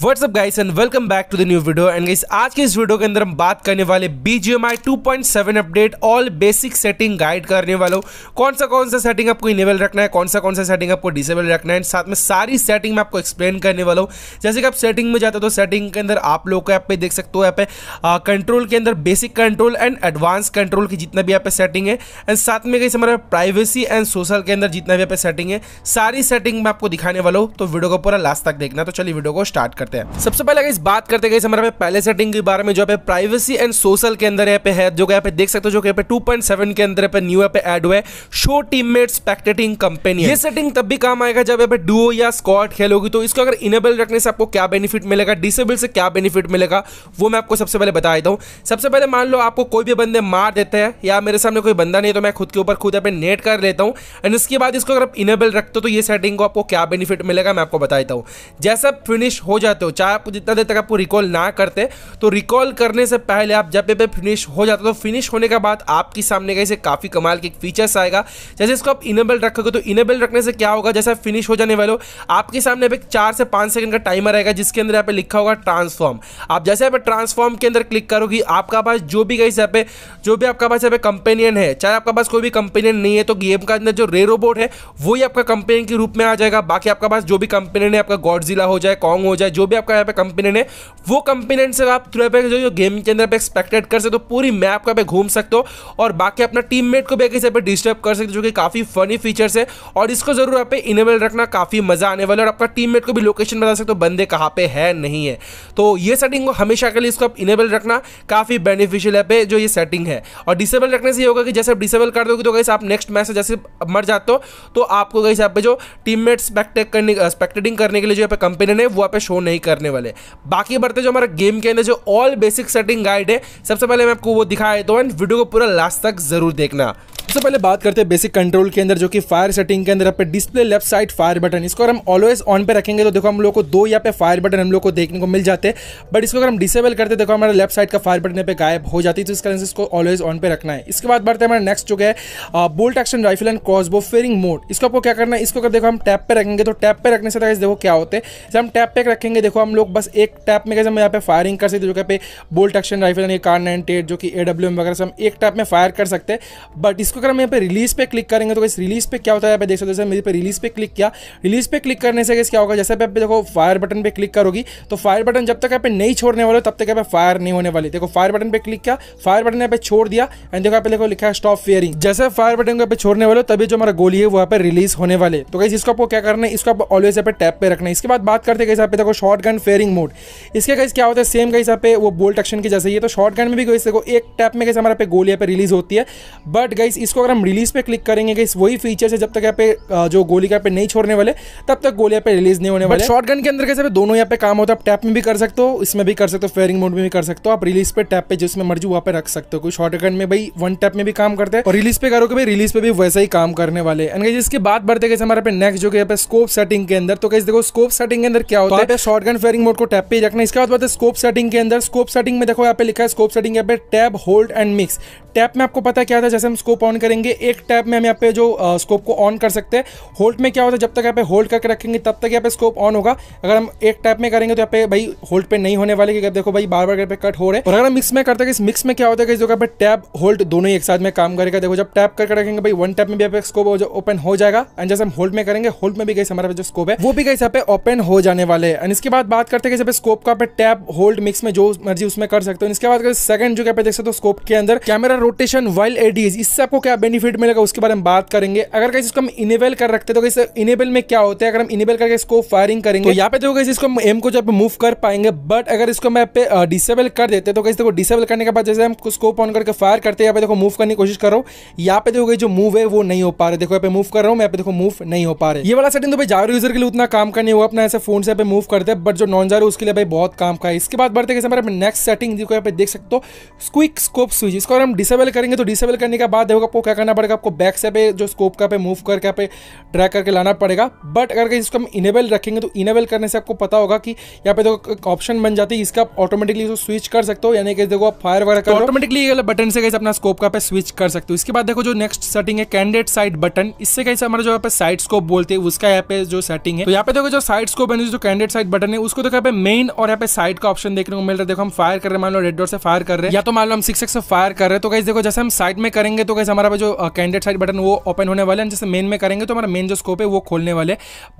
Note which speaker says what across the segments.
Speaker 1: WhatsApp guys and welcome back to the new video and guys आज के इस video के अंदर हम बात करने वाले BGMI 2.7 update all basic setting guide करने वालों कौन सा कौन सा सेटिंग आपको इनेबल रखना है कौन सा कौन सा सेटिंग आपको डिसेबल रखना है साथ में सारी सेटिंग में आपको एक्सप्लेन करने वाला हूँ जैसे कि आप सेटिंग में जाते हो तो सेटिंग के अंदर आप लोग को ऐप पर देख सकते हो ऐप कंट्रोल के अंदर basic control and advance control की जितना भी आप सेटिंग है एंड साथ में गाइस हमारे प्राइवेसी एंड सोशल के अंदर जितना भी आप सेटिंग है सारी सेटिंग में आपको दिखाने वाला हूँ तो वीडियो को पूरा लास्ट तक देखना तो चलिए वीडियो को स्टार्ट करते हैं सबसे पहले इस बात करते गए हमारे पहले सेटिंग के बारे में जो पे प्राइवेसी एंड सोशल के अंदर यहाँ पे है जो यहाँ पे देख सकते हो जो यहाँ पे 2.7 के अंदर पे न्यू यहाँ पे ऐड हुआ है शो टीममेट स्पेक्टेटिंग कंपनी ये सेटिंग तब भी काम आएगा जब यहाँ पे डुओ या स्कॉट खेलोगी तो इसको अगर इनेबल रखने से आपको क्या बेनिफिट मिलेगा डिसेबल से क्या बेनिफिट मिलेगा वो मैं आपको सबसे पहले बता देता हूँ सबसे पहले मान लो आपको कोई भी बंदे मार देते हैं या मेरे सामने कोई बंदा नहीं तो मैं खुद के ऊपर खुद यहाँ पे नेट कर लेता हूँ एंड इसके बाद इसको अगर आप इनेबल रखते हो तो ये सेटिंग को आपको क्या बेनिफिट मिलेगा मैं आपको बता देता हूँ जैसा फिनिश हो जाता जाते हो चाहे आप जितना देर तक आपको रिकॉल ना करते तो रिकॉल करने से पहले आप जब पे फिनिश हो जाते तो फिनिश होने के बाद आपके सामने कैसे काफ़ी कमाल के फीचर्स आएगा जैसे इसको आप इनेबल रखोगे तो इनेबल रखने से क्या होगा जैसे आप फिनिश हो जाने वाले हो आपके सामने एक चार से पाँच सेकंड का टाइमर आएगा जिसके अंदर यहाँ पे लिखा होगा ट्रांसफॉर्म आप जैसे यहाँ पे ट्रांसफॉर्म के अंदर क्लिक करोगे आपका पास जो भी कहीं यहाँ पे जो भी आपका पास यहाँ पे कंपेनियन है चाहे आपका पास कोई भी कंपेनियन नहीं है तो गेम का अंदर जो रे रोबोट है वही आपका कंपेनियन के रूप में आ जाएगा बाकी आपका पास जो भी कंपेनियन है आपका गॉडजिला हो जाए कॉन्ग हो जाए जो जो भी आपका यहाँ पे कंपोनेंट है वो कंपोनेंट से आप थ्रू पे जो गेम के अंदर आप एक्सपेक्टेड कर सकते हो पूरी मैप का पे घूम सकते हो और बाकी अपना टीममेट को भी एक पे डिस्टर्ब कर सकते हो जो कि काफ़ी फनी फीचर्स है और इसको जरूर आप इनेबल रखना काफ़ी मज़ा आने वाला है और आपका टीममेट को भी लोकेशन बता सकते हो बंदे कहाँ पे है नहीं है तो ये सेटिंग को हमेशा के लिए इसको आप इनेबल रखना काफ़ी बेनिफिशियल है पे जो ये सेटिंग है और डिसेबल रखने से ये होगा कि जैसे आप डिसेबल कर दोगे तो कैसे आप नेक्स्ट मैच से जैसे मर जाते हो तो आपको कैसे आप पे जो टीम स्पेक्टेड करने स्पेक्टेडिंग करने के लिए जो यहाँ पे कंपेनियन है वो आप शो नहीं नहीं करने वाले बाकी बढ़ते जो हमारा गेम के अंदर जो ऑल बेसिक सेटिंग गाइड है सबसे पहले मैं आपको वो दिखाया देता हूँ वीडियो को पूरा लास्ट तक ज़रूर देखना सबसे पहले बात करते हैं बेसिक कंट्रोल के अंदर जो कि फायर सेटिंग के अंदर पे display left side fire button इसको अगर हम ऑलवेज ऑन पे रखेंगे तो देखो हम लोग को दो यहाँ पे फायर बटन हम लोग को देखने को मिल जाते हैं बट इसको अगर हम डिसेबल करते देखो हमारा लेफ्ट साइड का फायर बटन पे गायब हो जाती है तो इस कारण से इसको ऑलवेज ऑन पे रखना है इसके बाद बढ़ते हैं हमारा नेक्स्ट जो है bolt action rifle and crossbow firing mode इसको आपको क्या करना है इसको अगर देखो हम टैप पर रखेंगे तो टैप पे रखने से देखो क्या होते हैं हम टैप पे रखेंगे देखो हम लोग बस एक टैप में कैसे हम यहाँ पे फायरिंग कर सकते जो कि bolt action rifle and kar nine जो कि ए वगैरह से हम एक टैप में फायर कर सकते हैं बट इसको अगर हम यहाँ पे रिलीज पे क्लिक करेंगे तो इस रिलीज पे क्या होता है देख सकते हो मेरे पे रिलीज पे क्लिक किया रिलीज पे क्लिक करने से क्या होगा जैसे आप देखो फायर बटन पे क्लिक करोगी तो फायर बटन जब तक आप नहीं छोड़ने वाले तब तक आप फायर नहीं होने वाली देखो फायर बटन पे क्लिक किया फायर बटन यहाँ पे छोड़ दिया एंड देखो आप देखो लिखा है स्टॉप फेयरिंग जैसे फायर बटन को छोड़ने वाले तभी जो हमारा गोली है वो यहाँ पे रिलीज होने वाले तो कैसे इसको आपको क्या करना है इसको आप ऑलवेज यहाँ पे टैप पे रखना है इसके बाद बात करते कैसे यहाँ देखो शॉर्ट गन फेयरिंग मोड इसके कैसे क्या होता है सेम कैसे यहाँ पे वो बोल्ट एक्शन की जैसे ही तो शॉर्ट गन में भी कैसे देखो एक टैप में कैसे हमारे पे गोली यहाँ पे रिलीज होती है बट गई इसको अगर हम रिलीज़ पे क्लिक करेंगे कि वही फीचर है जब तक यहाँ पे जो गोली का पे नहीं छोड़ने वाले तब तक गोली यहाँ पे रिलीज नहीं होने वाले शॉर्ट गन के अंदर कैसे दोनों यहाँ पे काम होता है आप टैप में भी कर सकते हो इसमें भी कर सकते हो फेयरिंग मोड में भी कर सकते हो आप रिलीज पे टैप पे जिसमें मर्जी वहाँ पे रख सकते हो कोई शॉर्ट गन में भाई वन टैप में भी काम करते हैं और रिलीज पे करोगे भाई रिलीज पे भी वैसा ही काम करने वाले एंड इसके बाद बढ़ते कैसे हमारे नेक्स्ट जो यहाँ पे स्कोप सेटिंग के अंदर तो कैसे देखो स्कोप सेटिंग के अंदर क्या होता तो है शॉर्ट गन फेयरिंग मोड को टैप पे रखना इसके बाद स्कोप सेटिंग के अंदर स्कोप सेटिंग में देखो यहाँ पे लिखा है स्कोप सेटिंग यहाँ पे tap hold and mix tap में आपको पता क्या था जैसे हम स्कोप ऑन करेंगे एक टैप में हम यहाँ पे जो स्कोप को ऑन कर सकते हैं होल्ड में क्या होता है जब तक यहाँ पे होल्ड करके रखेंगे तब तक यहाँ पे स्कोप ऑन होगा अगर हम एक टैप में करेंगे तो यहाँ पे भाई होल्ड पे नहीं होने वाले क्योंकि देखो भाई बार बार पे कट हो रहे और अगर हम मिक्स में करते हैं इस मिक्स में क्या होता है यहाँ पे टैप होल्ड दोनों ही एक साथ में काम करेगा देखो जब टैप करके रखेंगे भाई वन टैप में भी यहाँ पे स्कोप ओपन हो जाएगा एंड जैसे हम होल्ड में करेंगे होल्ड में भी गई हमारा जो स्कोप है वो भी कैसे यहाँ पे ओपन हो जाने वाले हैं एंड इसके बाद बात करते हैं कि स्कोप का टैप होल्ड मिक्स में जो मर्जी उसमें कर सकते हो इसके बाद सेकंड जो क्या देख सकते हो स्कोप के अंदर कैमरा रोटेशन वाइल एडीज इससे आपको क्या बेनिफिट मिलेगा उसके बारे में बात करेंगे अगर कैसे इसको हम इनेबल कर रखते तो कैसे इनेबल में क्या होता है अगर हम इनेबल करके इसको फायरिंग करेंगे तो यहाँ पे देखो कैसे इसको हम एम को जब मूव कर पाएंगे बट अगर इसको मैं पे डिसेबल कर देते तो कैसे देखो डिसेबल करने के बाद जैसे हम स्कोप ऑन करके फायर करते हैं यहाँ पे देखो मूव करने की कोशिश करो यहाँ पे देखो जो मूव है वो नहीं हो पा रहे देखो यहाँ पे मूव कर रहा हूँ मैं यहाँ पे देखो मूव नहीं हो पा रहे ये वाला सेटिंग तो भाई जारो यूजर के लिए उतना काम का नहीं हुआ अपना ऐसे फोन से यहाँ पे मूव करते हैं बट जो नॉन जारो उसके लिए भाई बहुत काम का है इसके बाद बढ़ते कैसे हमारे नेक्स्ट सेटिंग देखो यहाँ पे देख सकते हो क्विक स्कोप स्विच इसको हम डिस डिसेबल करेंगे तो डिसेबल करने के बाद देखो आपको क्या करना पड़ेगा आपको बैक से पे जो स्कोप का पे मूव करके पे ड्रैग करके लाना पड़ेगा बट अगर इसको हम इनेबल रखेंगे तो इनेबल करने से आपको पता होगा कि यहाँ पे देखो एक ऑप्शन बन जाती है इसका आप ऑटोमेटिकली इसको स्विच कर सकते हो यानी कि देखो आप फायर वगैरह कर ऑटोमेटिकली तो ये बटन से कैसे अपना स्कोप का पे स्विच कर सकते हो इसके बाद देखो जो नेक्स्ट सेटिंग है कैंडिडेट साइड बटन इससे कैसे हमारा जो यहाँ पे साइड स्कोप बोलते हैं उसका यहाँ पे जो सेटिंग है तो यहाँ पे देखो जो साइड स्कोप है जो कैंडिडेट साइड बटन है उसको देखो यहाँ पे मेन और यहाँ पे साइड का ऑप्शन देखने को मिल रहा है देखो हम फायर कर रहे हैं मान लो रेड डोर से फायर कर रहे हैं या तो मान लो हम सिक्स से फायर कर रहे हैं तो कहीं गाइज देखो जैसे हम साइड में करेंगे तो कैसे हमारा जो कैंडिडेट साइड बटन वो ओपन होने वाले हैं जैसे मेन में करेंगे तो हमारा मेन जो स्कोप है वो खोलने वाले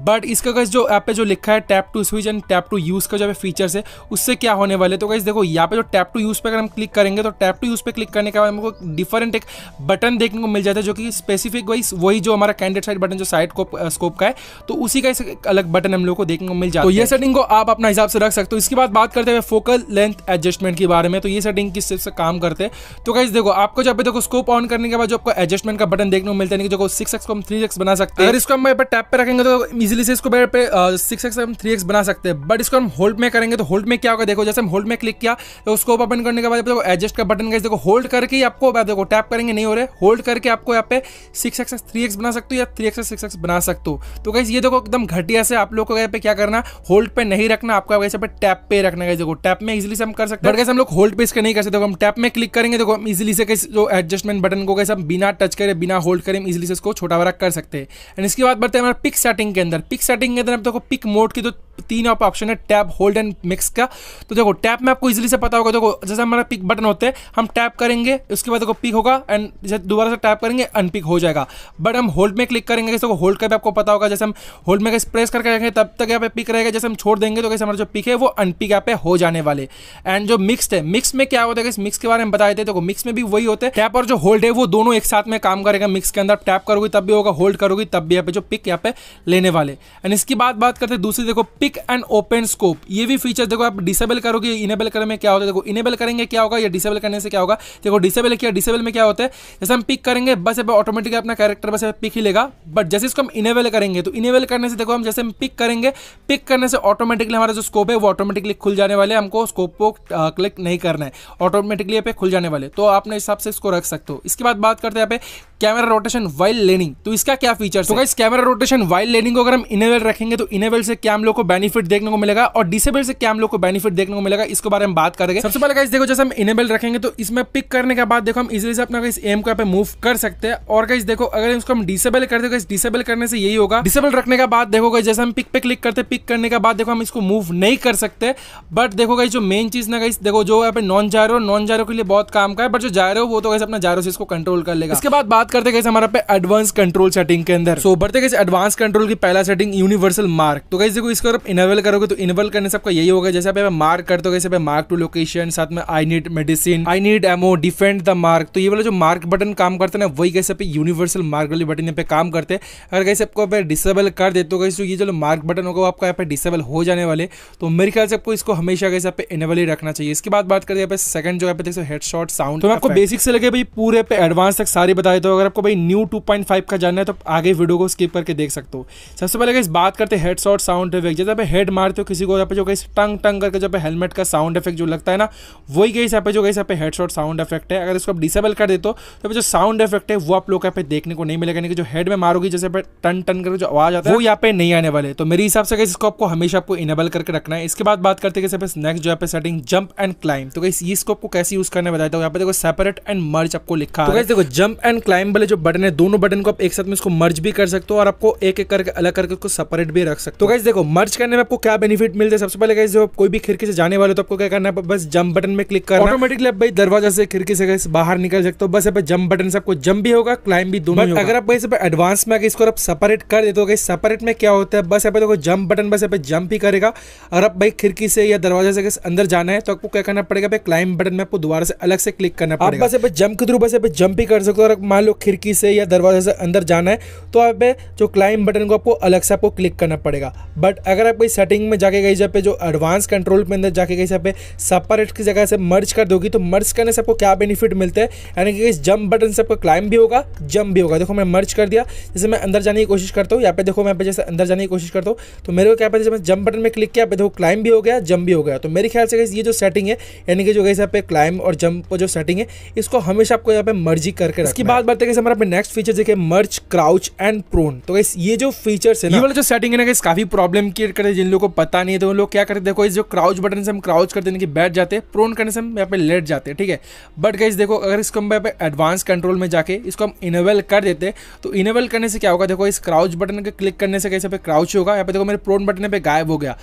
Speaker 1: बट इसका गाइज जो ऐप पे जो लिखा है tap to switch and tap to use का जो फीचर्स है उससे क्या होने वाले तो कैसे देखो यहाँ पे जो टैप टू यूज़ पे अगर हम क्लिक करेंगे तो टैप टू यूज़ पे क्लिक करने के बाद हमको डिफरेंट एक बटन देखने को मिल जाता है जो कि स्पेसिफिक वाइज वही जो हमारा कैंडिडेट साइड बटन जो साइड स्कोप का है तो उसी का अलग बटन हम लोग को देखने को मिल जाता तो है तो ये सेटिंग को आप अपना हिसाब से रख सकते हो इसके बाद बात करते हैं फोकल लेंथ एडजस्टमेंट के बारे में तो ये सेटिंग किस से काम करते हैं तो कैसे देखो आपको जब देखो स्कोप ऑन करने के बाद जो आपको एडजस्टमेंट का बटन देखने को मिलता है जो सिक्स एक्स को हम थ्री एक्स बना सकते हैं अगर इसको हम टैप पर रखेंगे तो इजिली से इसको पे सिक्स एक्स हम थ्री एक्स बना सकते हैं बट इसको हम होल्ड में करेंगे तो होल्ड में क्या होगा देखो जैसे हम होल्ड में क्लिक किया तो स्कोप ओपन करने के बाद देखो एडजस्ट का बटन गए देखो होल्ड करके ही आपको देखो टैप करेंगे नहीं हो रहे होल्ड करके आपको यहाँ पे सिक्स एक्स थ्री एक्स बना सकते हो या थ्री एक्स सिक्स एक्स बना सकते हो तो कहीं ये देखो एकदम घटिया से आप लोग को यहाँ पे क्या करना होल्ड पे नहीं रखना आपको वैसे पे टैप पे रखना है देखो टैप में इजिली से हम कर सकते हैं हम लोग होल्ड पे इसके नहीं कर सकते हम टैप में क्लिक करेंगे देखो इजिली से कैसे जो एडजस्टमेंट बटन को कैसे हम बिना टच करें बिना होल्ड करें इजिली से इसको छोटा बड़ा कर सकते हैं एंड इसके बाद बढ़ते हैं हमारे पिक सेटिंग के अंदर पिक सेटिंग के अंदर आप देखो पिक मोड की जो तो तीन आप ऑप्शन है टैप होल्ड एंड मिक्स का तो देखो टैप में आपको इजिली से पता होगा देखो जैसे हमारा पिक बटन होते हैं हम टैप करेंगे उसके बाद देखो पिक होगा एंड जैसे दोबारा से टैप करेंगे अनपिक हो जाएगा बट हम होल्ड में क्लिक करेंगे जैसे होल्ड का भी आपको पता होगा जैसे हम होल्ड में प्रेस करके रखेंगे तब तक यहाँ पे पिक रहेगा जैसे हम छोड़ देंगे तो कैसे हमारा जो पिक है वो अनपिक यहाँ पे हो जाने वाले एंड जो मिक्स है मिक्स में क्या होता है मिक्स के बारे में बताए थे देखो मिक्स में भी वही होते हैं टैप और जो होल्ड है वो दोनों एक साथ में काम करेगा मिक्स के अंदर टैप करोगे तब भी होगा होल्ड करोगे तब भी यहाँ पे जो पिक यहाँ पे लेने वाले एंड इसकी बात बात करते हैं दूसरी देखो पिक एंड ओपन स्कोप ये भी फीचर देखो आप डिसेबल करोगे इनेबल करने में क्या होता है देखो इनेबल करेंगे क्या होगा या डिसेबल करने से क्या होगा देखो डिसेबल किया डिसेबल में क्या होता है जैसे हम पिक करेंगे बस यहाँ ऑटोमेटिकली अपना कैरेक्टर बस पिक ही लेगा बट जैसे इसको हम इनेबल करेंगे तो इनेबल करने से देखो हम जैसे हम पिक करेंगे पिक करने से ऑटोमेटिकली हमारा जो स्कोप है वो ऑटोमेटिकली खुल जाने वाले हमको स्कोप को क्लिक नहीं करना है ऑटोमेटिकली पे खुल जाने वाले तो आपने अपने हिसाब से इसको रख सकते हो इसके बाद बात करते हैं यहाँ पे कैमरा रोटेशन वाइल लेनिंग तो इसका क्या फीचर तो इस कैमरा रोटेशन वाइल लेनिंग को अगर हम इनेबल रखेंगे तो इनेबल से क्या हम लोग को बेनिफिट देखने को मिलेगा और डिसेबल से क्या हम लोग को बेनिफिट देखने को मिलेगा इसके बारे में बात करेंगे सबसे पहले कहीं देखो जैसे हम इनेबल रखेंगे तो इसमें पिक करने के बाद देखो हम इजिली से अपना इस एम को यहाँ पे मूव कर सकते हैं और कहीं देखो अगर इसको हम डिसेबल कर दे डिसेबल करने से यही होगा डिसेबल रखने के बाद देखो गाइस जैसे हम पिक पे क्लिक करते पिक करने के बाद देखो हम इसको मूव नहीं कर सकते बट देखो गाइस जो मेन चीज ना गाइस देखो जो यहाँ पे नॉन जायरो नॉन जायरो के लिए बहुत काम का है बट जो जा रहे हो वो तो कैसे अपना जायरो से इसको कंट्रोल कर लेगा इसके बाद बात करते कैसे हमारा पे एडवांस कंट्रोल सेटिंग के अंदर सो बढ़ते कैसे एडवांस कंट्रोल की पहला सेटिंग यूनिवर्सल मार्क तो कैसे देखो इसको आप इनवेल करोगे तो इनवेल करने से आपका यही होगा जैसे आप मार्क करते हो कैसे मार्क टू लोकेशन साथ में I need medicine I need ammo defend the mark तो ये वाला जो मार्क बटन काम करते ना वही कैसे पे यूनिवर्सल मार्क वाली बटन यहाँ पे काम करते हैं अगर कैसे आपको डिसेबल कर देते हो कैसे तो ये जो मार्क बटन होगा वो आपका यहाँ पे डिसेबल हो जाने वाले तो मेरे ख्याल से आपको इसको हमेशा कैसे यहाँ पे इनेबल ही रखना चाहिए इसके बाद बात करते हैं सेकंड जो है हेड शॉट साउंड तो मैं आपको बेसिक से लगे भाई पूरे पे एडवांस तक सारी बताए तो अगर आपको भाई न्यू 2.5 का जानना है तो आगे वीडियो को स्किप करके देख सकते हो सबसे पहले इस बात करते हैं हेडसॉट साउंड इफेक्ट जैसे आप हेड मारते हो किसी को यहाँ पे जो कहीं टंग टंग करके जब हेलमेट का साउंड इफेक्ट जो लगता है ना वही कहीं यहाँ पे जो कहीं यहाँ पे हेडसॉट साउंड इफेक्ट है अगर इसको आप डिसेबल कर देते हो तो जो साउंड इफेक्ट है वो आप लोग यहाँ पे देखने को नहीं मिलेगा यानी कि जो हेड में मारोगी जैसे पे टन टन करके जो आवाज आता है वो यहाँ पे नहीं आने वाले तो मेरे हिसाब से कहीं इसको आपको हमेशा आपको इनेबल करके रखना है इसके बाद बात करते हैं कैसे नेक्स्ट जो है सेटिंग जंप एंड क्लाइम तो कहीं इसको आपको कैसे यूज करने बताया था तो यहाँ पे देखो सेपरेट एंड मर्ज आपको लिखा तो देखो जंप एंड क्लाइंब वाले जो बटन है दोनों बटन को आप एक साथ में इसको मर्ज भी कर सकते हो और आपको एक एक करके अलग करके उसको सेपरेट भी रख सकते हो गाइज तो देखो मर्ज करने में आपको क्या बेनिफिट मिलते हैं सबसे पहले गाइज जब कोई भी खिड़की से जाने वाले तो आपको क्या करना है बस जंप बटन में क्लिक करना ऑटोमेटिकली आप भाई दरवाजा से खिड़की से बाहर निकल सकते हो बस यहाँ जंप बटन से आपको जंप भी होगा क्लाइम भी दोनों अगर आप इस एडवांस में इसको आप सेपरेट कर देते हो गई सेपरेट में क्या होता है बस यहाँ पे देखो जंप बटन बस यहाँ पे जंप ही करेगा और आप भाई खिड़की से या दरवाजे से अंदर जाना है तो आपको क्या करना पड़ेगा भाई क्लाइम बटन में आपको दोबारा से अलग से क्लिक करना पड़ेगा बस जंप के थ्रू बस जंप ही कर सकते हो और मान लो खिड़की से या दरवाजे से अंदर जाना है तो आप जो क्लाइम बटन को आपको अलग से आपको क्लिक करना पड़ेगा बट अगर आप कोई सेटिंग में जाके गई जहाँ पे जो एडवांस कंट्रोल में अंदर जाके गई जहाँ पे सपरेट की जगह से मर्ज कर दोगी तो मर्ज करने से आपको क्या बेनिफिट मिलता है यानी कि जंप बटन से आपको क्लाइम भी होगा जंप भी होगा देखो मैं मर्ज कर दिया जैसे मैं अंदर जाने की कोशिश करता हूँ यहाँ पे देखो मैं पे जैसे अंदर जाने की कोशिश करता हूँ तो मेरे को क्या पता मैं जंप बटन में क्लिक किया देखो क्लाइम भी हो गया जंप भी हो गया तो मेरे ख्याल से ये जो सेटिंग है यानी कि जो गई यहाँ पे क्लाइम और जंप जो सेटिंग है इसको हमेशा आपको यहाँ पे मर्जी करके इसकी बात बात है हमारे नेक्स्ट फीचर देखिए मर्ज क्राउच एंड प्रोन तो ये जो फीचर है ये जो सेटिंग है ना काफी प्रॉब्लम क्रिएट करे जिन लोगों को पता नहीं है तो लोग क्या करते देखो इस जो क्राउच बटन से हम क्राउच करते हैं कि बैठ जाते हैं प्रोन करने से हम यहाँ पे लेट जाते हैं ठीक है बट गाइज देखो अगर इसको हम यहाँ पे एडवांस कंट्रोल में जाके इसको हम इनेबल कर देते तो इनेबल करने से क्या होगा देखो इस क्राउच बटन के क्लिक करने से कैसे क्राउच होगा यहाँ पे देखो मेरे प्रोन बटन पे गायब हो गया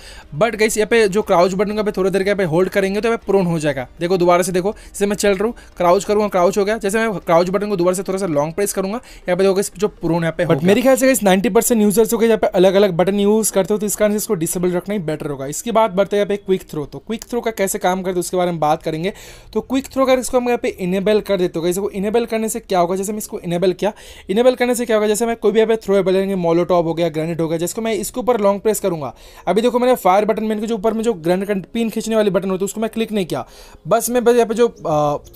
Speaker 1: बट गाइस यहाँ पे जो क्राउच बटन का थोड़ी देर का पे होल्ड करेंगे तो यहाँ पे प्रोन हो जाएगा देखो दोबारा से देखो जैसे मैं चल रहा हूँ क्राउच करूंगा क्राउच हो गया जैसे मैं क्राउच बटन को दोबारा से थोड़ा सा लॉन्ग प्रेस करूंगा यहाँ पे देखोगे जो प्रोन यहाँ पे बट मेरे ख्याल से नाइन्टी परसेंट यूजर्स हो गए यहाँ पे अलग अलग बटन यूज करते हो तो इस कारण से इसको डिसेबल रखना ही बेटर होगा इसके बाद बढ़ते यहाँ पे क्विक थ्रो तो क्विक थ्रो का कैसे काम करते उसके बारे में बात करेंगे तो क्विक थ्रो अगर इसको हम यहाँ पे इनेबल कर देते हो तो इसको इनेबल करने से क्या होगा जैसे मैं इसको इनेबल किया इनेबल करने से क्या होगा जैसे मैं कोई भी यहाँ पे थ्रो एबल लेंगे मोलोटॉप हो गया ग्रेनेड हो गया जिसको मैं इसके ऊपर लॉन्ग प्रेस करूंगा अभी देखो मैंने फायर बटन में इनके जो ऊपर में जो ग्रेनेड पिन खींचने वाले बटन होते उसको मैं क्लिक नहीं किया बस मैं बस यहाँ पे जो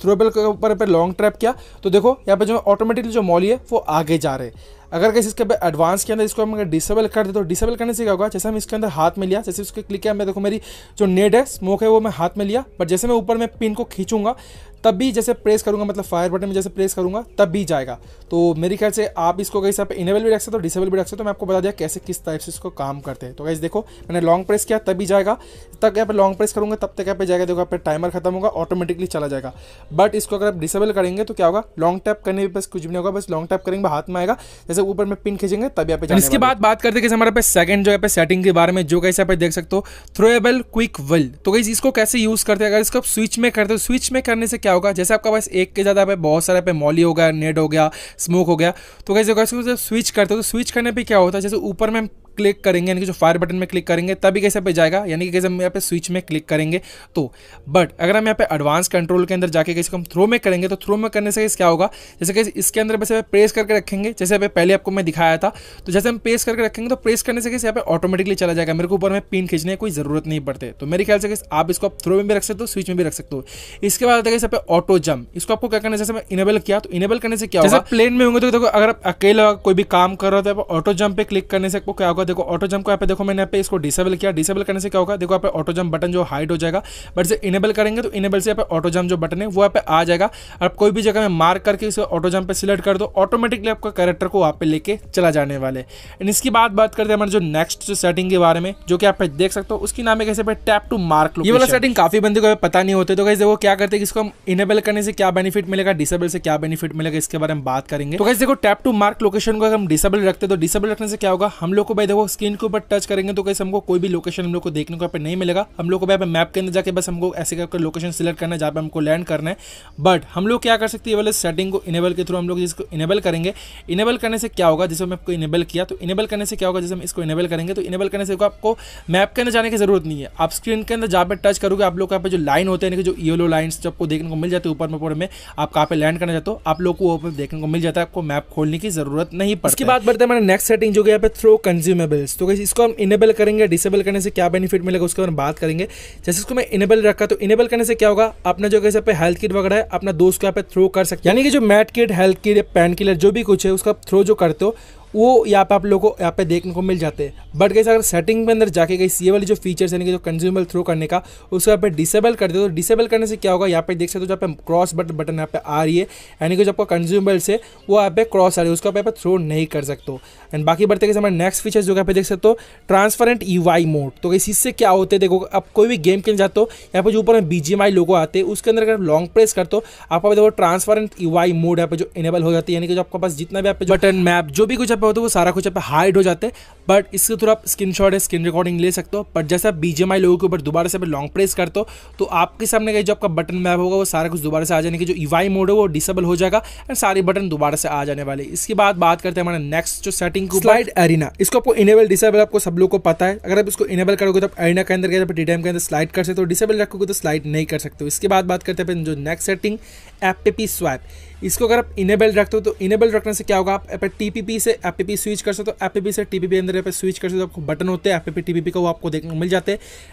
Speaker 1: थ्रोएबल ऊपर पर लॉन्ग ट्रैप किया तो देखो यहाँ पे जो ऑटोमेटिकली जो मॉली है वो आगे जा रहे हैं अगर कैसे इसके एडवांस के अंदर इसको हम अगर डिसेबल कर दे तो डिसेबल करने से क्या होगा जैसे हम इसके अंदर हाथ में लिया जैसे उसके क्लिक किया मैं देखो मेरी जो नेट है स्मोक है वो मैं हाथ में लिया बट जैसे मैं ऊपर में पिन को खींचूंगा तब भी जैसे प्रेस करूंगा मतलब फायर बटन में जैसे प्रेस करूंगा तब भी जाएगा तो मेरे ख्याल से आप इसको कैसे आप इनेबल भी रख सकते हो डिसेबल भी रख सकते हो मैं आपको बता दिया कैसे किस टाइप से इसको काम करते हैं तो कैसे देखो मैंने लॉन्ग प्रेस किया तभी जाएगा तब यहाँ पर लॉन्ग प्रेस करूंगा तब तक यहाँ पर जाएगा देखो यहाँ पर टाइमर खत्म होगा ऑटोमेटिकली चला जाएगा बट इसको अगर आप डिसेबल करेंगे तो क्या होगा लॉन्ग टैप करने में बस कुछ भी नहीं होगा बस लॉन्ग टैप करेंगे हाथ में आएगा जैसे ऊपर में पिन खींचेंगे तब यहाँ पे इसके बाद बात करते कैसे हमारे पास सेकंड जो है पे सेटिंग के बारे में जो कैसे आप देख सकते हो थ्रोएबल क्विक वर्ल्ड तो कैसे इसको कैसे यूज करते हैं अगर इसको स्विच में करते हो स्विच में करने से क्या होगा जैसे आपका पास एक के ज़्यादा पे बहुत सारे पे मॉली हो गया नेट हो गया स्मोक हो गया तो कैसे होगा इसको जब स्विच करते हो तो स्विच करने पर क्या होता है जैसे ऊपर में क्लिक करेंगे यानी कि जो फायर बटन में क्लिक करेंगे तभी कैसे पे जाएगा यानी कि कैसे हम यहाँ पे स्विच में क्लिक करेंगे तो बट अगर हम यहाँ पे एडवांस कंट्रोल के अंदर जाके कैसे हम थ्रो में करेंगे तो थ्रो में करने से क्या होगा जैसे कैसे इसके अंदर वैसे प्रेस करके रखेंगे जैसे यहाँ पहले आपको मैं दिखाया था तो जैसे हम प्रेस करके रखेंगे तो प्रेस करने से कैसे यहाँ पे ऑटोमेटिकली चला जाएगा मेरे को ऊपर में पिन खींचने की कोई ज़रूरत नहीं पड़ते तो मेरे ख्याल से कैसे आप इसको आप थ्रो में भी रख सकते हो स्विच में भी रख सकते हो इसके बाद कैसे पे ऑटो जम इसको आपको क्या करना जैसे मैं इनेबल किया तो इनेबल करने से क्या होगा प्लेन में होंगे तो देखो अगर आप अकेला कोई भी काम कर रहे हो तो ऑटो जम्प पे क्लिक करने से आपको क्या होगा होगा देखो ऑटो जंप को यहाँ पे देखो मैंने यहाँ पे इसको डिसेबल किया डिसेबल करने से क्या होगा देखो यहाँ पे ऑटो जंप बटन जो हाइड हो जाएगा बट इसे इनेबल करेंगे तो इनेबल से यहाँ पे ऑटो जंप जो बटन है वो यहाँ पे आ जाएगा और कोई भी जगह में मार्क करके इसे ऑटो जंप पे सिलेक्ट कर दो ऑटोमेटिकली आपका कैरेक्टर को वहाँ पे लेके चला जाने वाले एंड इसकी बात बात करते हैं हमारे जो नेक्स्ट जो सेटिंग के बारे में जो कि आप देख सकते हो उसकी नाम है कैसे टैप टू मार्क ये वाला सेटिंग काफी बंदी को पता नहीं होते तो कैसे देखो क्या करते हैं इसको हम इनेबल करने से क्या बेनिफिट मिलेगा डिसेबल से क्या बेनिफिट मिलेगा इसके बारे में बात करेंगे तो कैसे देखो टैप टू मार्क लोकेशन को अगर हम डिसेबल रखते तो डिसेबल रखने से क्या होगा हम लोग को भाई देखो स्क्रीन के ऊपर टच करेंगे तो कैसे हमको कोई भी लोकेशन हम लोग को देखने को यहाँ पर नहीं मिलेगा हम लोग को यहाँ पे मैप के अंदर जाके बस हमको ऐसे करके लोकेशन सिलेक्ट करना है जहाँ पर हमको लैंड करना है बट हम लोग क्या कर सकते हैं वाले सेटिंग को इनेबल के थ्रू हम लोग जिसको इनेबल करेंगे इनेबल करने से क्या होगा जैसे हमने आपको इनेबल किया तो इनेबल करने से क्या होगा जैसे हम इसको इनेबल करेंगे तो इनेबल करने से आपको मैप के अंदर जाने की जरूरत नहीं है आप स्क्रीन के अंदर जहाँ पर टच करोगे आप लोग यहाँ पर जो लाइन होते हैं जो येलो लाइन जो आपको देखने को मिल जाती है ऊपर में ऊपर में आप कहाँ पर लैंड करना चाहते हो आप लोग को वो देखने को मिल जाता है आपको मैप खोलने की जरूरत नहीं पड़ती इसके बाद बढ़ते हैं हमारे नेक्स्ट सेटिंग जो यहाँ पे थ्रो कंज्यूमर इनेबल्स तो कैसे इसको हम इनेबल करेंगे डिसेबल करने से क्या बेनिफिट मिलेगा उसके बारे में बात करेंगे जैसे इसको मैं इनेबल रखा तो इनेबल करने से क्या होगा अपना जो कैसे हेल्थ किट वगैरह है अपना दोस्त को यहाँ पे थ्रो कर सकते यानी कि जो med kit health kit painkiller जो भी कुछ है उसका थ्रो जो करते हो वो यहाँ पे आप लोगों को यहाँ पे देखने को मिल जाते हैं बट कैसे अगर सेटिंग के अंदर जाके गई ये वाली जो फीचर्स यानी कि जो कंज्यूमल थ्रो करने का उसको यहाँ पे डिसेबल कर दे तो डिसेबल करने से क्या होगा यहाँ पे देख सकते हो जहाँ पे क्रॉस बट बटन यहाँ पे आ रही है यानी कि जो आपका कंज्यूमल से वो यहाँ पे क्रॉस आ रही है उसको आप थ्रो नहीं कर सकते हो एंड बाकी बढ़ते कैसे हमारे नेक्स्ट फीचर जो यहाँ पे देख सकते हो ट्रांसफरेंट ई मोड तो कैसे इससे क्या होते हैं देखो आप कोई भी गेम खेल जाते हो यहाँ पर जो ऊपर में बी जी लोगो आते हैं उसके अंदर अगर लॉन्ग प्रेस करते हो आप देखो ट्रांसफरेंट ई मोड यहाँ पे जो इनेबल हो जाती है यानी कि जो आपके पास जितना भी आप बटन मैप जो भी कुछ आप पे हो तो वो सारा कुछ पे हाइड हो जाते है बट इसके थ्रू आप स्क्रीन शॉट स्क्रीन रिकॉर्डिंग ले सकते हो बट जैसे आप बीजेमआई लोगों के ऊपर दोबारा से लॉन्ग प्रेस करते हो तो आपके सामने का जो आपका बटन मैप होगा वो सारा कुछ दोबारा से आ जाने की जो ईवाई मोड है वो डिसेबल हो जाएगा एंड सारे बटन दोबारा से आ जाने वाले इसके बाद बात करते हैं हमारे नेक्स्ट जो सेटिंग को स्लाइड एरिना इसको आपको इनेबल डिसेबल आपको सब लोग को पता है अगर आप इसको इनेबल करोगे तो आप एरिना के अंदर गए डी के अंदर स्लाइड कर सकते हो डिसेबल रखोगे तो स्लाइड नहीं कर सकते हो इसके बाद बात करते हैं जो नेक्स्ट सेटिंग एप पे पी स्वाइप इसको अगर आप इनेबल रखते हो तो इनेबल रखने से क्या होगा आप यहाँ पर टीपीपी से एप पी स्विच कर सकते हो एप पी से टीपीपी अंदर यहाँ पर स्विच कर सकते हो आपको बटन होते हैं एप पी टीपीपी का वो आपको देखने को मिल जाते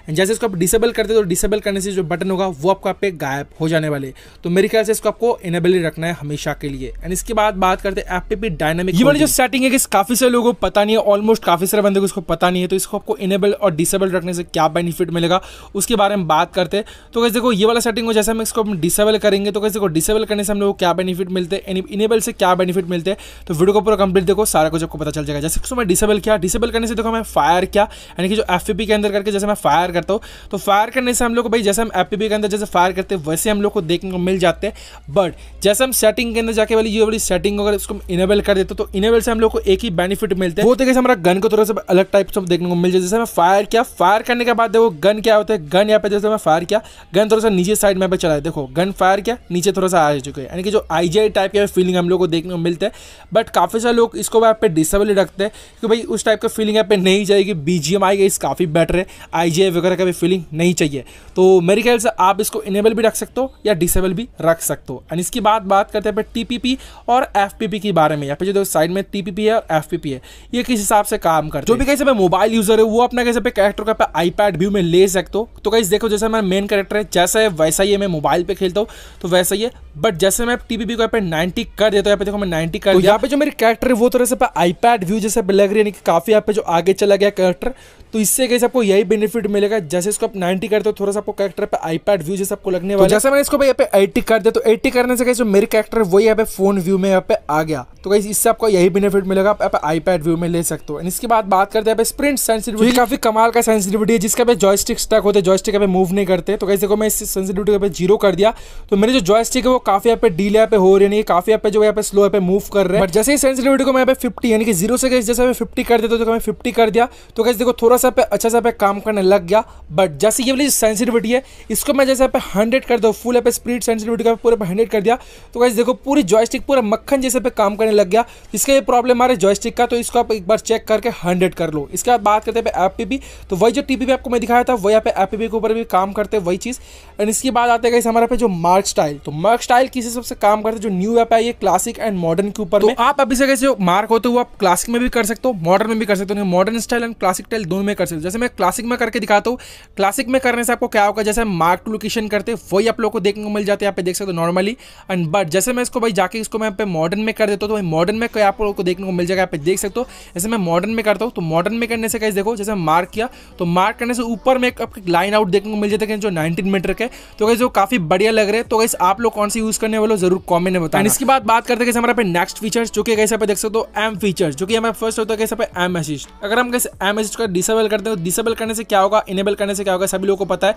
Speaker 1: हैं जैसे इसको आप डिसेबल करते हो तो डिसेबल करने से जो बटन होगा वो आपको आप गायब हो जाने वाले तो मेरे ख्याल से इसको आपको इनेबल ही रखना है हमेशा के लिए एंड इसके बाद बात करते हैं एप पी डायनामिक ये वाली जो सेटिंग है कि काफी सारे लोगों को पता नहीं है ऑलमोस्ट काफी सारे बंदे को इसको पता नहीं है तो इसको आपको इनेबल और डिसेबल रखने से क्या बेनिफिट मिलेगा उसके बारे में बात करते हैं तो कैसे देखो ये वाला सेटिंग हो जैसे हम इसको डिसेबल करेंगे तो कैसे देखो डिसेबल करने से हम लोग क्या बेनिफिट बेनिफिट मिलते हैं इनेबल से क्या बेनिफिट मिलते हैं तो वीडियो को पूरा कंप्लीट देखो सारा कुछ आपको पता चल जाएगा जैसे कि मैं डिसेबल किया डिसेबल करने से देखो मैं फायर किया यानी कि जो एफ के अंदर करके जैसे मैं फायर करता हूँ तो फायर करने से हम लोग को भाई जैसे हम एफ के अंदर जैसे फायर करते हैं वैसे हम लोग को देखने को मिल जाते हैं बट जैसे हम सेटिंग के अंदर जाके वाली ये वाली सेटिंग अगर इसको इनेबल कर देते तो इनेबल से हम लोग को एक ही बेनिफिट मिलते हैं वो तरीके तो से हमारा गन को थोड़ा सा अलग टाइप से देखने को मिल जाए जैसे मैं फायर किया फायर करने के बाद देखो गन क्या होता है गन यहाँ पे जैसे मैं फायर किया गन थोड़ा सा नीचे साइड में चला है देखो गन फायर किया नीचे थोड़ा सा आ चुके हैं यानी कि जो आई टाइप का फीलिंग हम लोग को देखने को मिलता है बट काफ़ी सारे लोग इसको यहाँ पे डिसेबल रखते हैं कि भाई उस टाइप का फीलिंग यहाँ पे नहीं जाएगी बी जी एम आई काफ़ी बेटर है आई वगैरह का भी फीलिंग नहीं चाहिए तो मेरे ख्याल से आप इसको इनेबल भी रख सकते हो या डिसेबल भी रख सकते हो एंड इसके बाद बात करते हैं टी पी पी और एफ पी पी के बारे में यहाँ पे जो साइड में टी पी पी है और एफ पी पी है ये किस हिसाब से काम करते जो भी कैसे मैं मोबाइल यूजर है वो अपना कैसे कैरेक्टर का आईपैड व्यू में ले सकते हो तो कैसे देखो जैसे मेरा मेन कैरेक्टर है जैसा है वैसा ही है मैं मोबाइल पे खेलता हूँ तो वैसा ही है बट जैसे मैं टी भी को यहाँ पे 90 कर देता तो यहाँ पे देखो मैं 90 कर तो यहाँ पे जो मेरी कैरेक्टर है वो थोड़ा सा आईपैड व्यू जैसे लग रही है कि काफ़ी यहाँ पे जो आगे चला गया कैरेक्टर तो इससे कैसे आपको यही बेनिफिट मिलेगा जैसे इसको आप 90 करते हो थोड़ा सा आपको कैरेक्टर पे आईपैड व्यू जैसे आपको लगने वाला तो जैसे मैंने इसको भाई यहाँ पे 80 कर दिया तो 80 करने से कैसे मेरे कैरेक्टर वही यहाँ पे फोन व्यू में यहाँ पे आ गया तो कैसे इससे आपको यही बेनिफिट मिलेगा आप आईपैड व्यू में ले सकते हो इसके बाद बात करते हैं स्प्रिंट सेंसिटिविटी काफी कमाल का सेंसिटिविटी है जिसके पे जॉयस्टिक स्टक होते जॉयस्टिक पे मूव नहीं करते तो कैसे देखो मैं इस सेंसिटिविटी जीरो कर दिया तो मेरे जो जॉयस्टिक है वो काफी यहाँ पे डीले यहाँ पे हो रही नहीं काफी पे जो यहाँ पे स्लो पे मूव कर रहे हैं जैसे ही सेंसिटिविटी को मैं पे फिफ्टी यानी कि जीरो से कैसे जैसे फिफ्टी कर देते तो मैं फिफ्टी कर दिया तो कैसे देखो थोड़ा सा पे अच्छा सा पे काम करने लग गया बट जैसे ये वाली सेंसिटिविटी है इसको मैं जैसे हंड्रेड कर दो फुल पे स्पीड सेंसिटिविटी का पूरे हंड्रेड कर दिया तो कैसे देखो पूरी जॉयस्टिक पूरा मक्खन जैसे पे काम करने लग गया इसका ये प्रॉब्लम आ रहा है जॉयस्टिक का तो इसको आप एक बार चेक करके हंड्रेड कर लो इसके बाद बात करते हैं एप पी तो वही जो टीपी आपको मैं दिखाया था वही आप पे ऐप के ऊपर भी काम करते वही चीज़ एंड इसके बाद आते हैं हमारे पे जो मार्क स्टाइल तो मार्क स्टाइल किसी सबसे काम करते ऊपर जो न्यू ऐप है ये क्लासिक एंड मॉडर्न के ऊपर तो आप अभी से कैसे मार्क होते हो तो आप क्लासिक में भी कर सकते हो मॉडर्न में भी कर सकते हो modern style and classic style दोनों में कर सकते हो जैसे मैं क्लासिक में करके दिखाता हूँ क्लासिक में करने से आपको क्या होगा जैसे मार्क टू लोकेशन करते वही आप लोग को देखने को मिल जाते हैं यहाँ देख सकते हो नॉर्मली एंड बट जैसे मैं इसको भाई जाके इसको मैं पे मॉडर्न में कर देता हूँ तो मॉडर्न में आप लोग को देखने को मिल जाएगा यहाँ देख सकते हो जैसे मैं मॉडर्न में करता हूँ तो मॉडर्न में करने से कैसे देखो जैसे मार्क किया तो मार्क करने से ऊपर में आपकी लाइन आउट देखने को मिल जाता है जो नाइनटीन मीटर के तो कैसे वो काफ़ी बढ़िया लग रहे हैं तो कैसे आप लोग कौन सी यूज़ करने वाले जरूर कॉमेंट कमेंट में बताया इसके बाद बात करते हैं हमारे पे नेक्स्ट फीचर्स जो कि कैसे पे देख सकते हो एम फीचर्स जो कि हमें फर्स्ट होता है कैसे पे एम मैसेज अगर हम कैसे एम मैसेज का डिसेबल करते हैं तो डिसेबल करने से क्या होगा इनेबल करने से क्या होगा सभी लोगों को पता है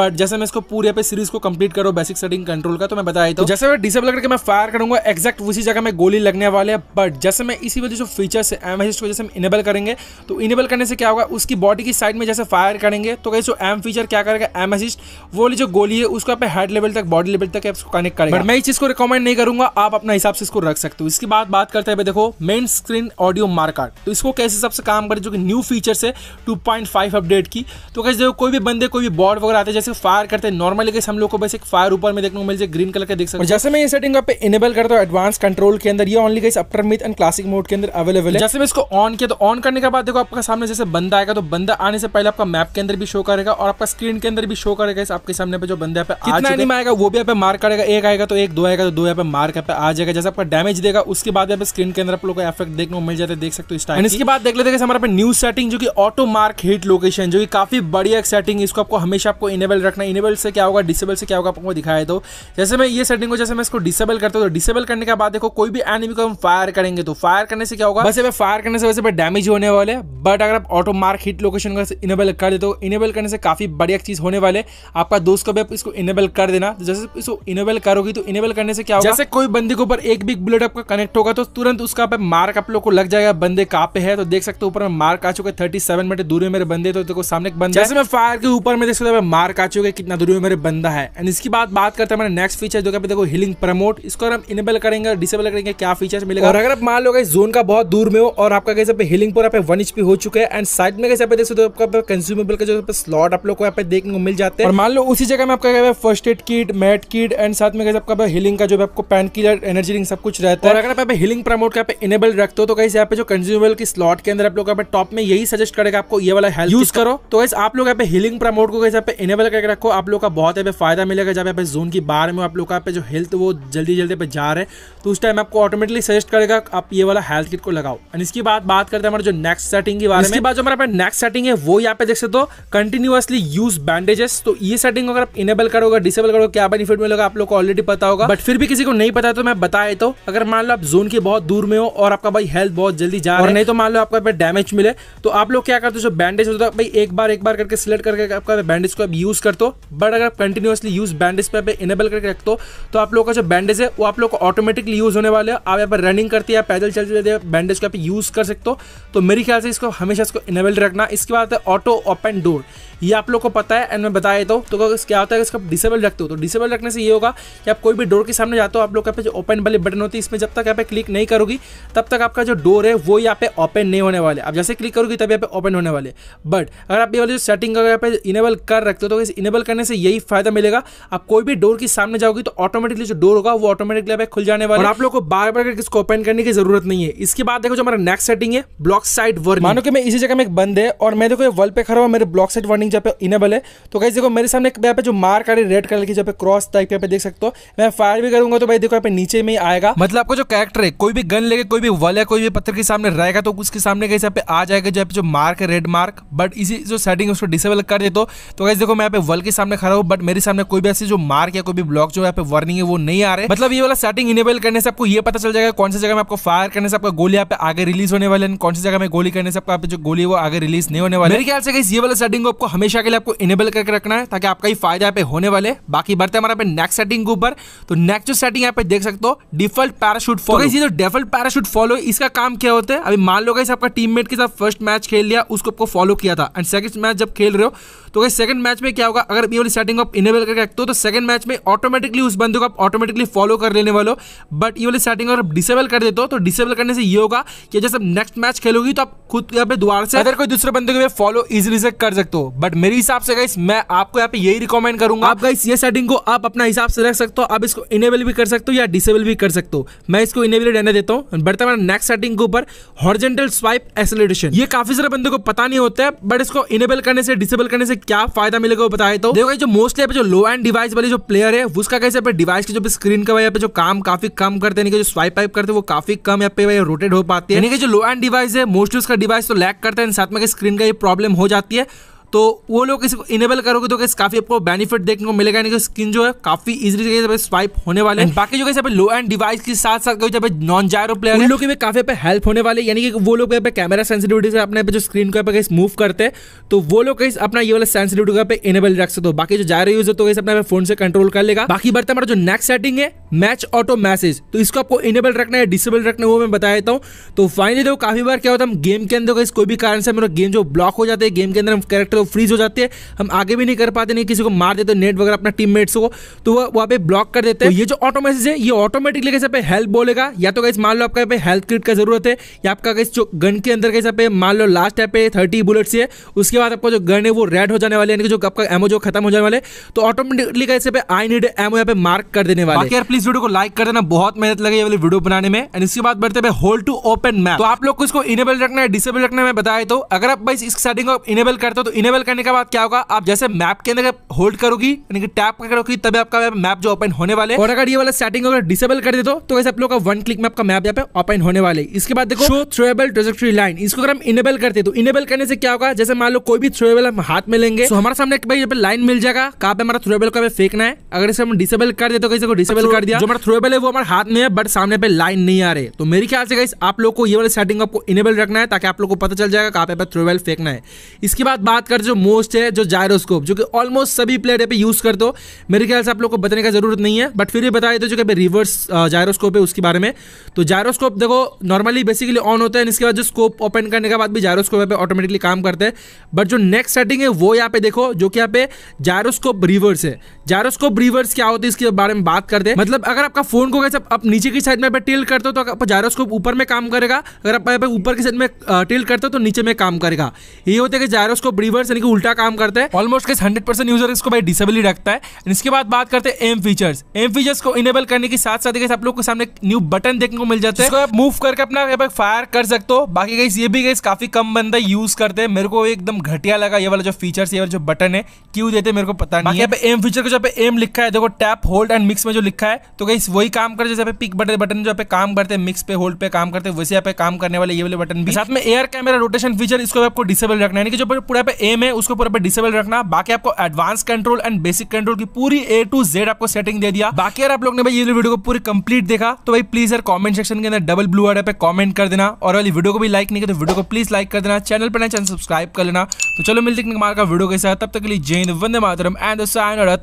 Speaker 1: बट जैसे मैं इसको पूरे पे सीरीज को कंप्लीट करो बेसिक सेटिंग कंट्रोल का तो मैं बताया था तो जैसे मैं डिसेबल करके मैं फायर करूंगा एक्जैक्ट उसी जगह में गोली लगने वाले हैं बट जैसे मैं इसी वजह जो फीचर्स है एम मैसेज को जैसे हम इनेबल करेंगे तो इनेबल करने से क्या होगा उसकी बॉडी की साइड में जैसे फायर करेंगे तो कैसे एम फीचर क्या करेगा एम मैसेज वो जो गोली है उसको आप हेड लेवल तक बॉडी लेवल तक कनेक्ट करेंगे मैं इस चीज को रिकमेंड नहीं करूंगा आप अपने हिसाब से इसको रख सकते हो इसके बाद बात करते हैं देखो मेन स्क्रीन ऑडियो मार्कर तो इसको कैसे सबसे काम करे जो कि न्यू फीचर है 2.5 अपडेट की तो कैसे देखो कोई भी बंदे कोई भी बॉर्ड वगैरह आते हैं जैसे फायर करते हैं नॉर्मली कैसे हम लोग को बस एक फायर ऊपर में देखने को मिल जाए ग्रीन कलर का देख सकते जैसे मैं ये सेटिंग पे इनेबल करता हूँ एडवांस कंट्रोल के अंदर ये ऑनली कैसे अपर मिथ एंड क्लासिक मोड के अंदर अवेलेबल है जैसे मैं इसको ऑन किया तो ऑन करने के बाद देखो आपका सामने जैसे बंदा आएगा तो बंदा आने से पहले आपका मैप के अंदर भी शो करेगा और आपका स्क्रीन के अंदर भी शो करेगा आपके सामने पे जो बंदे पे कितना एनिम आएगा वो भी यहाँ मार्क करेगा एक आएगा तो एक दो आएगा तो दो पे मार्क यहाँ पे आ जाएगा जैसे आपका डैमेज देगा उसके बाद यहाँ पे स्क्रीन के अंदर आप लोग को इफेक्ट देखने को मिल जाता है देख सकते हो स्टाइल इसके बाद देख लेते हैं हमारे पे न्यू सेटिंग जो कि ऑटो मार्क हिट लोकेशन जो कि काफी बढ़िया सेटिंग इसको आपको हमेशा आपको इनेबल रखना इनेबल से क्या होगा डिसेबल से क्या होगा आपको दिखाए तो जैसे मैं ये सेटिंग को जैसे मैं इसको डिसेबल करता हूँ तो डिसेबल करने के बाद देखो कोई भी एनिमी को हम फायर करेंगे तो फायर करने से क्या होगा वैसे मैं फायर करने से वैसे डैमेज होने वाले बट अगर आप ऑटो मार्क हिट लोकेशन को इनेबल कर दे तो इनेबल करने से काफी बढ़िया चीज होने वाले आपका दोस्त को भी आप इसको इनेबल कर देना जैसे इसको इनेबल करोगी तो इनेबल करने से क्या जैसे कोई बंदे के ऊपर एक भी बुलेट आपका कनेक्ट होगा तो तुरंत उसका मार्क आप लोग को लग जाएगा बंदे कहाँ पे है तो देख सकते हो ऊपर में मार्क आ चुके थर्टी सेवन मीटर दूरी में मेरे बंदे तो देखो सामने बंदा जैसे मैं फायर के ऊपर में देख सकता हूँ मार्क आ चुके कितना दूरी में मेरे बंदा है एंड इसकी बात बात करते हैं नेक्स्ट फीचर जो देखो हिलिंग प्रमोट इसको अगर हम इनेबल करेंगे डिसेबल करेंगे क्या फीचर मिलेगा और अगर आप मान लो जोन का बहुत दूर में हो और आपका कैसे पे हिलिंग पूरा पे वन एचपी हो चुका है एंड साइड में कैसे आप देख सकते हो आपका कंज्यूमेबल का जो स्लॉट आप लोग को यहाँ पे देखने को मिल जाते हैं और मान लो उसी जगह में आपका first aid kit mate kit and साथ में कैसे आपका हिलिंग का जो आपको पैन किलर एनर्जी रिंग सब कुछ रहता है और अगर आप हिलिंग प्रमोट का इनेबल रखते हो तो कहीं यहाँ पे जो कंज्यूमेबल की स्लॉट के अंदर आप लोग टॉप में यही सजेस्ट करेगा आपको ये वाला हेल्थ यूज करो तो वैसे आप लोग यहाँ पे हिलिंग प्रमोट को कैसे इनेबल करके रखो आप लोग का बहुत यहाँ पे फायदा मिलेगा जब यहाँ पे जोन की बार में आप लोग का जो हेल्थ वो जल्दी जल्दी पे जा रहे हैं तो उस टाइम आपको ऑटोमेटिकली सजेस्ट करेगा आप ये वाला हेल्थ किट को लगाओ एंड इसकी बात बात करते हैं हमारे जो नेक्स्ट सेटिंग की बात इसके बाद जो हमारा नेक्स्ट सेटिंग है वो यहाँ पे देख सकते हो कंटिन्यूसली यूज बैंडेजेस तो ये सेटिंग अगर आप इनेबल करोगे डिसेबल करोगे क्या बेनिफिट मिलेगा आप लोग को ऑलरेडी पता होगा बट फिर भी किसी को नहीं पता तो मैं बताए तो अगर मान लो आप जोन के बहुत दूर में हो और आपका भाई हेल्थ बहुत जल्दी जा रहा है नहीं तो मान लो आपका पे डैमेज मिले तो आप लोग क्या करते हो जो बैंडेज होता है भाई एक बार एक बार करके सिलेक्ट करके आपका बैंडेज को आप यूज करते हो बट अगर आप कंटिन्यूसली यूज बैंडेज पे इनेबल करके रखते हो तो आप लोग का जो बैंडेज है वो आप लोग को ऑटोमेटिकली यूज होने वाले आप यहाँ पर रनिंग करते या पैदल चलते बैंडेज को आप यूज कर सकते हो तो मेरे ख्याल से इसको हमेशा इसको इनेबल रखना इसके बाद ऑटो ओपन डोर ये आप लोग को पता है एंड मैं बताया तो, तो क्या होता है इसका डिसेबल रखते हो तो डिसेबल रखने से ये होगा कि आप कोई भी डोर के सामने जाते हो आप लोग का पे जो ओपन वाले बटन होती है इसमें जब तक यहाँ पे क्लिक नहीं करोगी तब तक आपका जो डोर है वो यहाँ पे ओपन नहीं होने वाले आप जैसे क्लिक करोगी तब यहाँ पे ओपन होने वाले बट अगर आप ये वाले जो सेटिंग अगर यहाँ पे इनेबल कर रखते हो तो इस इनेबल करने से यही फायदा मिलेगा आप कोई भी डोर के सामने जाओगी तो ऑटोमेटिकली जो डोर होगा वो ऑटोमेटिकली यहाँ पे खुल जाने वाले और आप लोग को बार बार किसको इसको ओपन करने की जरूरत नहीं है इसके बाद देखो जो हमारा नेक्स्ट सेटिंग है ब्लॉक साइड वर्निंग मानो कि मैं इसी जगह में एक बंद है और मैं देखो ये पे खड़ा हुआ मेरे ब्लॉक साइड वर्निंग लिंक जहाँ पे इनेबल है तो कहीं देखो मेरे सामने यहाँ पे जो मार्क आ रही है रेड कलर की जहाँ पे क्रॉस टाइप यहाँ पे देख सकते हो मैं फायर भी करूंगा तो भाई देखो यहाँ पे नीचे में आएगा मतलब आपको जो कैरेक्टर है कोई भी गन लेके कोई भी वल है कोई भी पत्थर के सामने रहेगा तो उसके सामने कहीं पे आ जाएगा जहाँ पे जो मार्क है रेड मार्क बट इसी जो सेटिंग उसको डिसेबल कर दे तो कैसे तो देखो मैं यहाँ पे वल के सामने खड़ा हूँ बट मेरे सामने कोई भी ऐसी जो मार्क या कोई भी ब्लॉक जो यहाँ पे वर्निंग है वो नहीं आ रहे मतलब ये वाला सेटिंग इनेबल करने से आपको ये पता चल जाएगा कौन सी जगह में आपको फायर करने से आपका गोली यहाँ पे आगे रिलीज होने वाले कौन सी जगह में गोली करने से आपका जो गोली वो आगे रिलीज नहीं होने वाले मेरे ख्याल से ये वाला सेटिंग को आपको हमेशा के लिए आपको इनेबल करके रखना है ताकि आपका ही फायदा यहाँ पे होने वाले बाकी बढ़ते हैं हमारे नेक्स्ट सेटिंग के ऊपर तो नेक्स्ट जो सेटिंग यहाँ पे देख सकते हो डिफॉल्ट पैराशूट फॉलो तो जो डिफॉल्ट पैराशूट फॉलो इसका काम क्या होता है अभी मान लो गाइस आपका टीम के साथ फर्स्ट मैच खेल लिया उसको आपको फॉलो किया था एंड सेकंड मैच जब खेल रहे हो तो कहीं सेकंड मैच में क्या होगा अगर ये वाली सेटिंग आप इनेबल करके रखते हो तो सेकंड मैच में ऑटोमेटिकली उस बंदे को आप ऑटोमेटिकली फॉलो कर लेने वाले बट ये वाली सेटिंग अगर डिसेबल कर देते हो तो डिसेबल करने से ये होगा कि जैसे नेक्स्ट मैच खेलोगी तो आप खुद यहाँ पे दोबारा से अगर कोई दूसरे बंदे को फॉलो इजिली से कर सकते हो बट बट मेरे हिसाब से गाइस मैं आपको यहाँ पे यही रिकमेंड करूंगा आप गाइस ये सेटिंग को आप अपना हिसाब से रख सकते हो आप इसको इनेबल भी कर सकते हो या डिसेबल भी कर सकते हो मैं इसको इनेबल रहने देता हूँ बढ़ते मैं नेक्स्ट सेटिंग के ऊपर हॉर्जेंटल स्वाइप एसिलेशन ये काफी सारे बंदे को पता नहीं होता है बट इसको इनेबल करने से डिसेबल करने से क्या फायदा मिलेगा वो बताए तो देखो जो मोस्टली जो लो एंड डिवाइस वाले जो प्लेयर है उसका कैसे डिवाइस की जो भी स्क्रीन का यहाँ पे जो काम काफी कम करते हैं जो स्वाइप वाइप करते हैं वो काफी कम यहाँ पे रोटेट हो पाते हैं यानी कि जो लो एंड डिवाइस है मोस्टली उसका डिवाइस तो लैक करता है साथ में स्क्रीन का ये प्रॉब्लम हो जाती है तो वो लोग इसको इनेबल करोगे तो कैसे काफ़ी आपको बेनिफिट देखने को मिलेगा यानी कि स्किन जो है काफ़ी इजी तरीके से स्वाइप होने वाले हैं बाकी जो कैसे लो एंड डिवाइस के साथ साथ जब नॉन जायरो प्लेयर उन लोग भी काफ़ी पे हेल्प होने वाले यानी कि वो लोग पे कैमरा सेंसिटिविटी से अपने जो स्क्रीन को कैसे मूव करते हैं तो वो लोग कैसे अपना ये वाला सेंसिटिविटी का पे इनेबल रख सकते हो बाकी जो जायरो यूजर तो कैसे फोन से कंट्रोल कर लेगा बाकी बढ़ते हमारा जो नेक्स्ट सेटिंग है मैच ऑटो मैसेज तो इसको आपको इनेबल रखना है डिसेबल रखना है वो मैं बता देता हूँ तो फाइनली देखो काफ़ी बार क्या होता है हम गेम के अंदर कोई भी कारण से मेरा गेम जो ब्लॉक हो जाते हैं गेम के अंदर हम कैरेक्टर हैं वो फ्रीज हो जाते हैं हम आगे भी नहीं कर पाते नहीं किसी को मार देते नेट वगैरह अपना टीम मेट्स को तो वो वहाँ पे ब्लॉक कर देते हैं तो ये जो ऑटो मैसेज है ये ऑटोमेटिकली कैसे पे हेल्प बोलेगा या तो कैसे मान लो आपका हेल्थ किट का जरूरत है या आपका कैसे जो गन के अंदर कैसे पे मान लो लास्ट टाइप पे थर्टी बुलेट्स है उसके बाद आपका जो गन है वो रेड हो जाने वाले यानी कि जो आपका एमओ जो खत्म हो जाने वाले तो ऑटोमेटिकली कैसे पे आई नीड एमओ यहाँ पे मार्क कर देने वाले यार प्लीज वीडियो को लाइक कर देना बहुत मेहनत लगे वाली वीडियो बनाने में एंड इसके बाद बढ़ते होल्ड टू ओपन मैप तो आप लोग को इसको इनेबल रखना है डिसेबल रखना है मैं बताया तो अगर आप इस सेटिंग को इनेबल करते हो तो इनेबल करने के बाद क्या होगा आप जैसे मैप के अंदर होल्ड करोगी यानी कि टैप करोगी तभी आपका मैप जो ओपन होने वाले और अगर ये वाला सेटिंग अगर डिसेबल कर दे दो तो, तो वैसे आप लोग का वन क्लिक में आपका मैप यहाँ पे ओपन होने वाले इसके बाद देखो थ्रोएबल ट्रेजेक्ट्री लाइन इसको अगर हम इनेबल करते तो इनेबल करने से क्या होगा जैसे मान लो कोई भी थ्रोएबल हम हाथ में लेंगे तो हमारे सामने भाई यहाँ पे लाइन मिल जाएगा कहा पे हमारा थ्रोएबल का फेंकना है अगर इसे हम डिसेबल कर दे तो कैसे को डिसेबल कर दिया जो हमारा थ्रोएबल है वो हमारे हाथ में है बट सामने पे लाइन नहीं आ रहे तो मेरे ख्याल से गाइस आप लोग को ये वाले सेटिंग आपको इनेबल रखना है ताकि आप लोग को पता चल जाएगा कहा पे थ्रोएबल फेंकना है इसके बाद बात कर अगर जो मोस्ट है जो जायरोस्कोप जो कि ऑलमोस्ट सभी प्लेयर यहाँ पे यूज़ करते हो मेरे ख्याल से आप लोग को बताने का जरूरत नहीं है बट फिर भी बता देते जो कि रिवर्स जायरोस्कोप है उसके बारे में तो जायरोस्कोप देखो नॉर्मली बेसिकली ऑन होता है इसके बाद जो स्कोप ओपन करने के बाद भी जायरोस्कोप यहाँ पे ऑटोमेटिकली काम करते हैं बट जो नेक्स्ट सेटिंग है वो यहाँ पे देखो जो कि यहाँ पे जायरोस्कोप रिवर्स है जायरोस्कोप रिवर्स क्या होती है इसके बारे में बात करते हैं मतलब अगर आपका फोन को कैसे आप नीचे की साइड में टिल करते हो तो आप जायरोस्कोप ऊपर में काम करेगा अगर आप ऊपर की साइड में टिल करते हो तो नीचे में काम करेगा ये होता है कि जायरोस्कोप रिवर्स यूजर्स यानी कि उल्टा काम करते हैं ऑलमोस्ट किस हंड्रेड परसेंट यूजर इसको भाई डिसेबली रखता है इसके बाद बात करते हैं एम फीचर्स एम फीचर्स को इनेबल करने के साथ साथ आप लोग के सामने न्यू बटन देखने को मिल जाते हैं आप मूव करके अपना फायर कर सकते हो बाकी गई ये भी गई काफी कम बंदा यूज करते हैं मेरे को एकदम घटिया लगा ये वाला जो फीचर्स ये वाला जो बटन है क्यों देते मेरे को पता नहीं यहाँ पे एम फीचर को जो पे एम लिखा है देखो टैप होल्ड एंड मिक्स में जो लिखा है तो गई वही काम करते जैसे पिक बटन बटन जो पे काम करते हैं मिक्स पे होल्ड पे काम करते हैं वैसे यहाँ पे काम करने वाले ये वाले बटन भी साथ में एयर कैमरा रोटेशन फीचर इसको आपको डिसेबल रखना है कि जो पूरा पे एम गेम है उसको पूरा डिसेबल रखना बाकी आपको advance control and basic control की पूरी ए टू जेड आपको सेटिंग दे दिया बाकी अगर आप लोग ने भाई ये वीडियो को पूरी कंप्लीट देखा तो भाई प्लीज यार कमेंट सेक्शन के अंदर डबल ब्लू आर्डर पे कमेंट कर देना और वाली वीडियो को भी लाइक नहीं किया तो वीडियो को प्लीज लाइक कर देना चैनल पर ना चैनल सब्सक्राइब कर लेना तो चलो मिलते हैं मार का वीडियो के साथ तब तक के लिए Jai Hind Vande Mataram and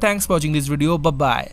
Speaker 1: thanks for watching this video bye